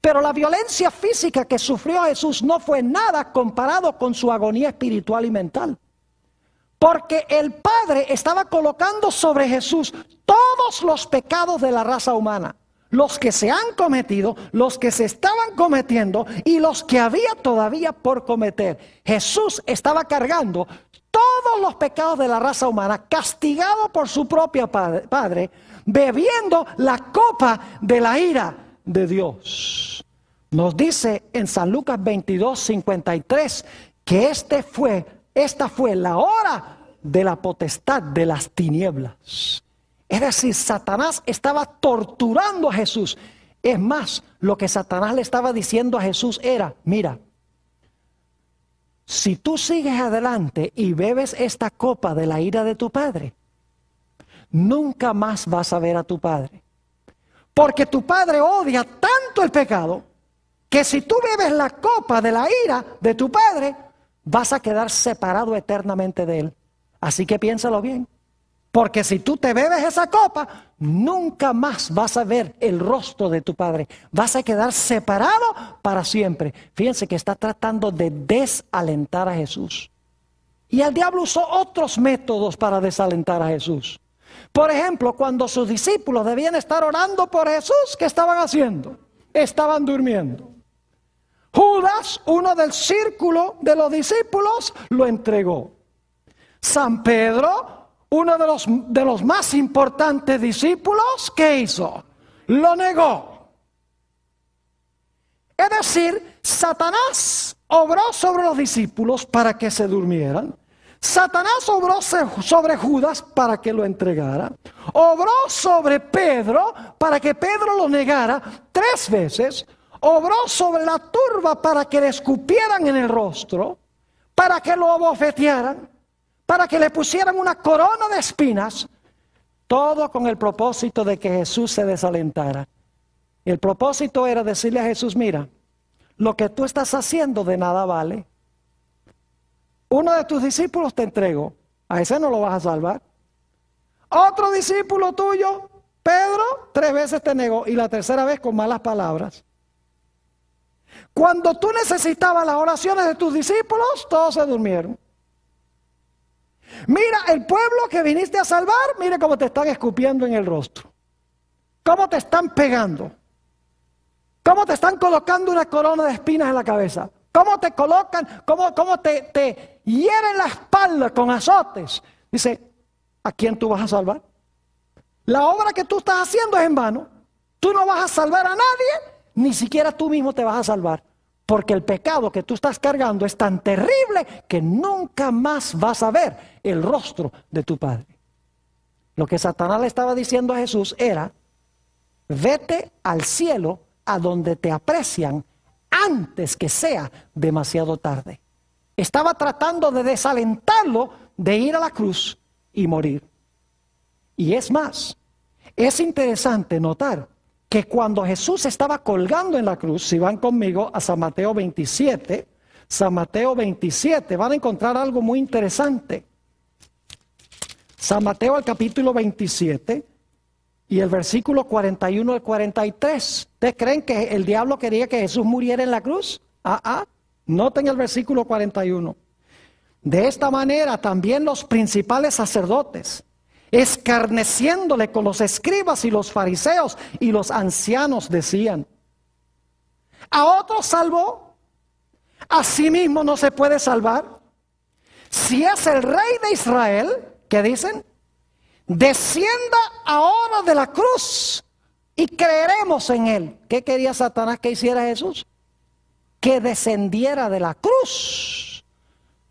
Pero la violencia física que sufrió Jesús no fue nada comparado con su agonía espiritual y mental. Porque el Padre estaba colocando sobre Jesús todos los pecados de la raza humana. Los que se han cometido, los que se estaban cometiendo y los que había todavía por cometer. Jesús estaba cargando todos los pecados de la raza humana, castigado por su propio Padre, bebiendo la copa de la ira de Dios. Nos dice en San Lucas 22, 53 que este fue, esta fue la hora de la potestad de las tinieblas. Es decir, Satanás estaba torturando a Jesús. Es más, lo que Satanás le estaba diciendo a Jesús era, mira, si tú sigues adelante y bebes esta copa de la ira de tu padre, nunca más vas a ver a tu padre. Porque tu padre odia tanto el pecado que si tú bebes la copa de la ira de tu padre, vas a quedar separado eternamente de él. Así que piénsalo bien. Porque si tú te bebes esa copa, nunca más vas a ver el rostro de tu Padre. Vas a quedar separado para siempre. Fíjense que está tratando de desalentar a Jesús. Y el diablo usó otros métodos para desalentar a Jesús. Por ejemplo, cuando sus discípulos debían estar orando por Jesús, ¿qué estaban haciendo? Estaban durmiendo. Judas, uno del círculo de los discípulos, lo entregó. San Pedro uno de los, de los más importantes discípulos, ¿qué hizo? Lo negó. Es decir, Satanás obró sobre los discípulos para que se durmieran. Satanás obró sobre Judas para que lo entregara. Obró sobre Pedro para que Pedro lo negara tres veces. Obró sobre la turba para que le escupieran en el rostro, para que lo abofetearan para que le pusieran una corona de espinas, todo con el propósito de que Jesús se desalentara. el propósito era decirle a Jesús, mira, lo que tú estás haciendo de nada vale. Uno de tus discípulos te entregó, a ese no lo vas a salvar. Otro discípulo tuyo, Pedro, tres veces te negó y la tercera vez con malas palabras. Cuando tú necesitabas las oraciones de tus discípulos, todos se durmieron. Mira, el pueblo que viniste a salvar, mire cómo te están escupiendo en el rostro. Cómo te están pegando. Cómo te están colocando una corona de espinas en la cabeza. Cómo te colocan, cómo, cómo te, te hieren la espalda con azotes. Dice, ¿a quién tú vas a salvar? La obra que tú estás haciendo es en vano. Tú no vas a salvar a nadie, ni siquiera tú mismo te vas a salvar. Porque el pecado que tú estás cargando es tan terrible que nunca más vas a ver el rostro de tu Padre. Lo que Satanás le estaba diciendo a Jesús era, vete al cielo a donde te aprecian antes que sea demasiado tarde. Estaba tratando de desalentarlo de ir a la cruz y morir. Y es más, es interesante notar que cuando Jesús estaba colgando en la cruz, si van conmigo a San Mateo 27, San Mateo 27, van a encontrar algo muy interesante. San Mateo al capítulo 27 y el versículo 41 al 43. ¿Ustedes creen que el diablo quería que Jesús muriera en la cruz? Ah, ah. Noten el versículo 41. De esta manera también los principales sacerdotes escarneciéndole con los escribas y los fariseos y los ancianos decían, a otro salvó, a sí mismo no se puede salvar. Si es el rey de Israel, ¿qué dicen? Descienda ahora de la cruz y creeremos en él. ¿Qué quería Satanás que hiciera Jesús? Que descendiera de la cruz.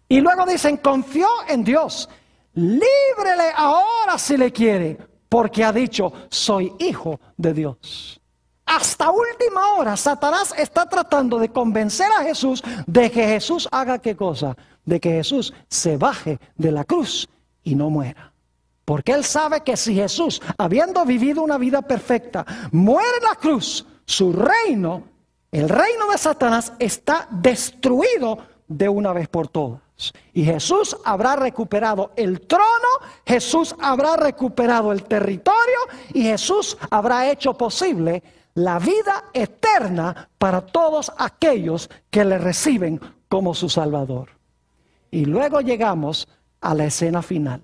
Y luego dicen, confió en Dios líbrele ahora si le quiere, porque ha dicho, soy hijo de Dios. Hasta última hora, Satanás está tratando de convencer a Jesús de que Jesús haga qué cosa, de que Jesús se baje de la cruz y no muera. Porque él sabe que si Jesús, habiendo vivido una vida perfecta, muere en la cruz, su reino, el reino de Satanás, está destruido de una vez por todas. Y Jesús habrá recuperado el trono, Jesús habrá recuperado el territorio y Jesús habrá hecho posible la vida eterna para todos aquellos que le reciben como su Salvador. Y luego llegamos a la escena final.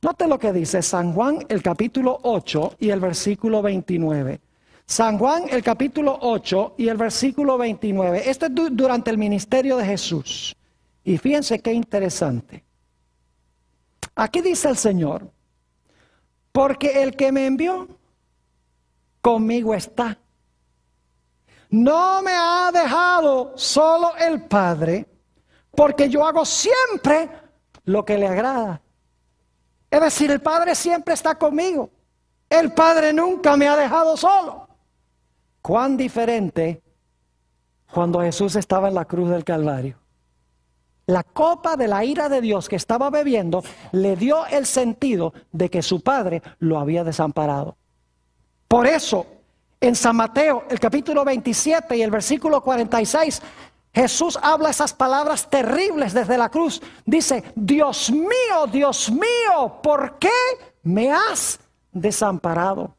Note lo que dice San Juan el capítulo 8 y el versículo 29. San Juan el capítulo 8 y el versículo 29. esto es durante el ministerio de Jesús. Y fíjense qué interesante. Aquí dice el Señor, porque el que me envió conmigo está. No me ha dejado solo el Padre, porque yo hago siempre lo que le agrada. Es decir, el Padre siempre está conmigo. El Padre nunca me ha dejado solo. Cuán diferente cuando Jesús estaba en la cruz del Calvario. La copa de la ira de Dios que estaba bebiendo le dio el sentido de que su padre lo había desamparado. Por eso, en San Mateo, el capítulo 27 y el versículo 46, Jesús habla esas palabras terribles desde la cruz. Dice, Dios mío, Dios mío, ¿por qué me has desamparado?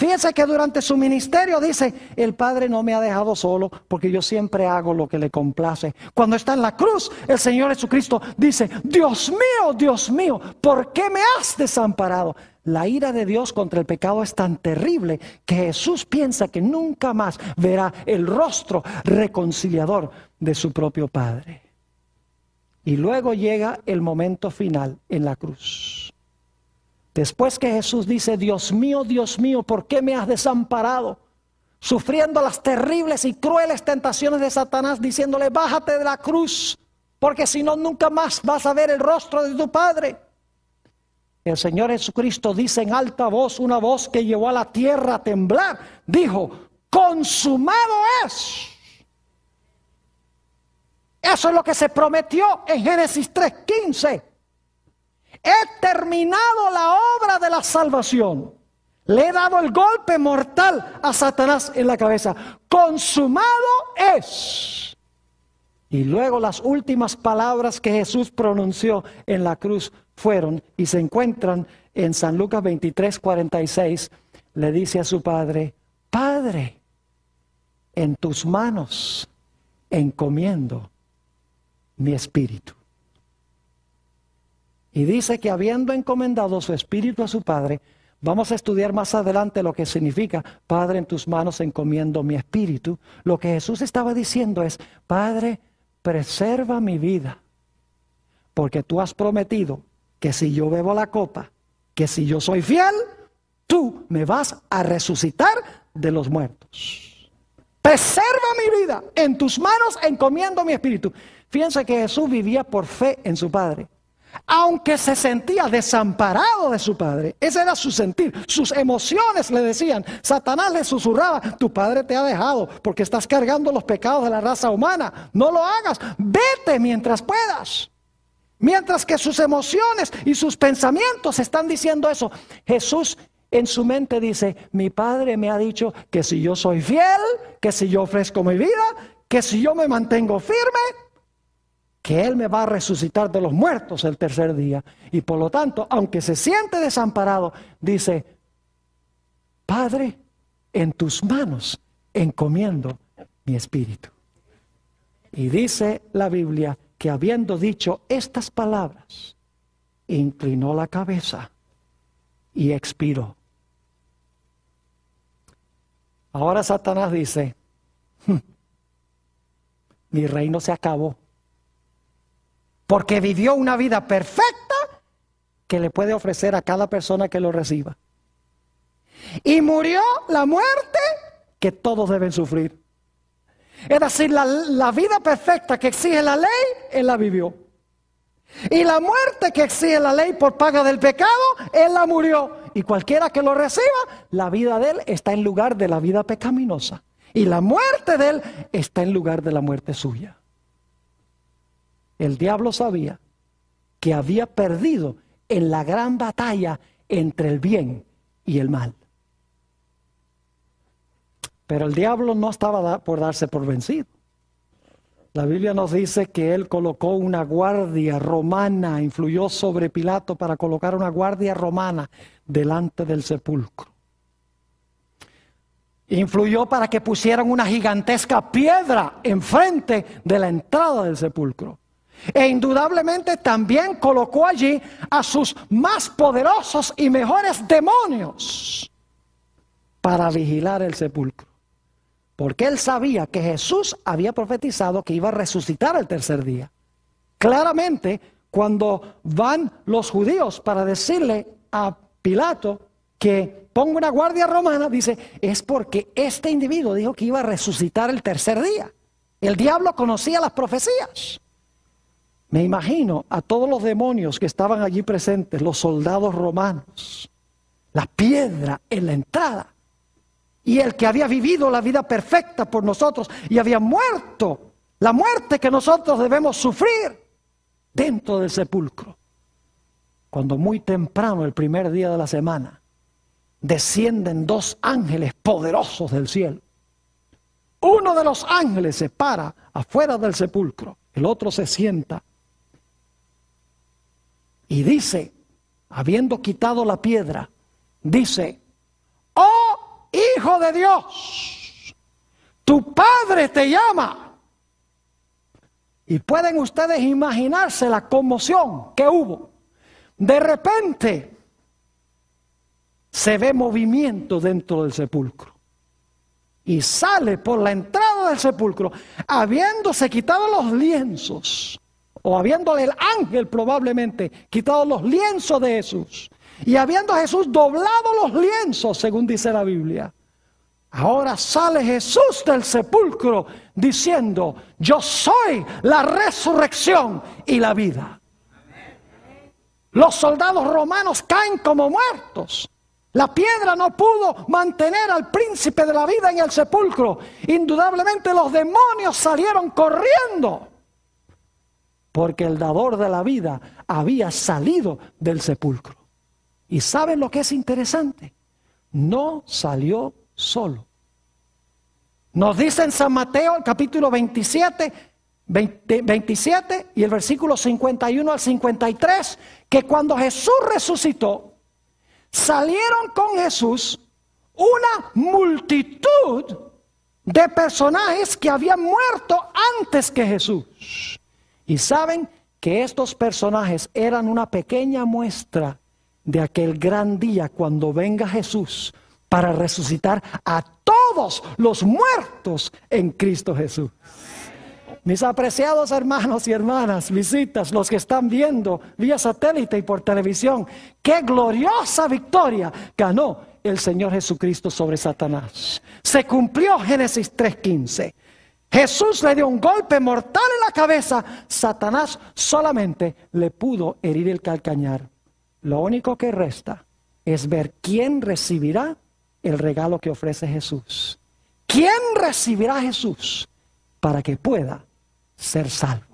Fíjense que durante su ministerio dice, el Padre no me ha dejado solo porque yo siempre hago lo que le complace. Cuando está en la cruz, el Señor Jesucristo dice, Dios mío, Dios mío, ¿por qué me has desamparado? La ira de Dios contra el pecado es tan terrible que Jesús piensa que nunca más verá el rostro reconciliador de su propio Padre. Y luego llega el momento final en la cruz. Después que Jesús dice, Dios mío, Dios mío, ¿por qué me has desamparado? Sufriendo las terribles y crueles tentaciones de Satanás, diciéndole, bájate de la cruz, porque si no, nunca más vas a ver el rostro de tu Padre. El Señor Jesucristo dice en alta voz, una voz que llevó a la tierra a temblar, dijo, consumado es. Eso es lo que se prometió en Génesis 3.15. He terminado la obra de la salvación. Le he dado el golpe mortal a Satanás en la cabeza. Consumado es. Y luego las últimas palabras que Jesús pronunció en la cruz fueron y se encuentran en San Lucas 23, 46. Le dice a su padre, Padre, en tus manos encomiendo mi espíritu. Y dice que habiendo encomendado su espíritu a su Padre, vamos a estudiar más adelante lo que significa, Padre, en tus manos encomiendo mi espíritu. Lo que Jesús estaba diciendo es, Padre, preserva mi vida, porque tú has prometido que si yo bebo la copa, que si yo soy fiel, tú me vas a resucitar de los muertos. Preserva mi vida, en tus manos encomiendo mi espíritu. Fíjense que Jesús vivía por fe en su Padre aunque se sentía desamparado de su padre. Ese era su sentir. Sus emociones le decían, Satanás le susurraba, tu padre te ha dejado porque estás cargando los pecados de la raza humana. No lo hagas, vete mientras puedas. Mientras que sus emociones y sus pensamientos están diciendo eso, Jesús en su mente dice, mi padre me ha dicho que si yo soy fiel, que si yo ofrezco mi vida, que si yo me mantengo firme, que Él me va a resucitar de los muertos el tercer día. Y por lo tanto, aunque se siente desamparado, dice, Padre, en tus manos encomiendo mi espíritu. Y dice la Biblia que habiendo dicho estas palabras, inclinó la cabeza y expiró. Ahora Satanás dice, hmm, mi reino se acabó porque vivió una vida perfecta que le puede ofrecer a cada persona que lo reciba. Y murió la muerte que todos deben sufrir. Es decir, la, vida perfecta que exige la ley, Él la vivió. Y la muerte que exige la ley por paga del pecado, Él la murió. Y cualquiera que lo reciba, la vida de Él está en lugar de la vida pecaminosa. Y la muerte de Él está en lugar de la muerte suya. El diablo sabía que había perdido en la gran batalla entre el bien y el mal. Pero el diablo no estaba por darse por vencido. La Biblia nos dice que él colocó una guardia romana, influyó sobre Pilato para colocar una guardia romana delante del sepulcro. Influyó para que pusieran una gigantesca piedra enfrente de la entrada del sepulcro. E indudablemente también colocó allí a sus más poderosos y mejores demonios para vigilar el sepulcro. Porque él sabía que Jesús había profetizado que iba a resucitar el tercer día. Claramente, cuando van los judíos para decirle a Pilato que ponga una guardia romana, dice, es porque este individuo dijo que iba a resucitar el tercer día. El diablo conocía las profecías. Me imagino a todos los demonios que estaban allí presentes, los soldados romanos, la piedra en la entrada. Y el que había vivido la vida perfecta por nosotros y había muerto, la muerte que nosotros debemos sufrir dentro del sepulcro. Cuando muy temprano, el primer día de la semana, descienden dos ángeles poderosos del cielo. Uno de los ángeles se para afuera del sepulcro, el otro se sienta y dice, habiendo quitado la piedra, dice, oh Hijo de Dios, tu Padre te llama. Y pueden ustedes imaginarse la conmoción que hubo. De repente se ve movimiento dentro del sepulcro. Y sale por la entrada del sepulcro, habiéndose quitado los lienzos o habiéndole el ángel probablemente quitado los lienzos de Jesús, y habiendo Jesús doblado los lienzos, según dice la Biblia, ahora sale Jesús del sepulcro diciendo, yo soy la resurrección y la vida. Los soldados romanos caen como muertos. La piedra no pudo mantener al príncipe de la vida en el sepulcro. Indudablemente los demonios salieron corriendo porque el dador de la vida había salido del sepulcro. ¿Y saben lo que es interesante? No salió solo. Nos dice en San Mateo el capítulo 27, 27 y el versículo 51 al 53, que cuando Jesús resucitó, salieron con Jesús una multitud de personajes que habían muerto antes que Jesús. Y saben que estos personajes eran una pequeña muestra de aquel gran día cuando venga Jesús para resucitar a todos los muertos en Cristo Jesús. Mis apreciados hermanos y hermanas, visitas, los que están viendo vía satélite y por televisión, qué gloriosa victoria ganó el Señor Jesucristo sobre Satanás. Se cumplió Génesis 3.15. Jesús le dio un golpe mortal en la cabeza. Satanás solamente le pudo herir el calcañar. Lo único que resta es ver quién recibirá el regalo que ofrece Jesús. ¿Quién recibirá a Jesús para que pueda ser salvo?